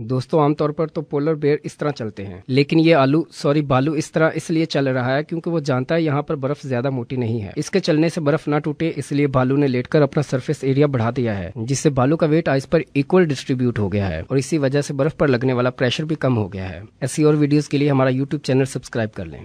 दोस्तों आमतौर पर तो पोलर बेयर इस तरह चलते हैं लेकिन ये आलू सॉरी बालू इस तरह इसलिए चल रहा है क्योंकि वो जानता है यहाँ पर बर्फ ज्यादा मोटी नहीं है इसके चलने से बर्फ ना टूटे इसलिए बालू ने लेटकर अपना सरफेस एरिया बढ़ा दिया है जिससे बालू का वेट आइस पर इक्वल डिस्ट्रीब्यूट हो गया है और इसी वजह से बर्फ पर लगने वाला प्रेशर भी कम हो गया है ऐसी और वीडियोज के लिए हमारा यूट्यूब चैनल सब्सक्राइब कर लें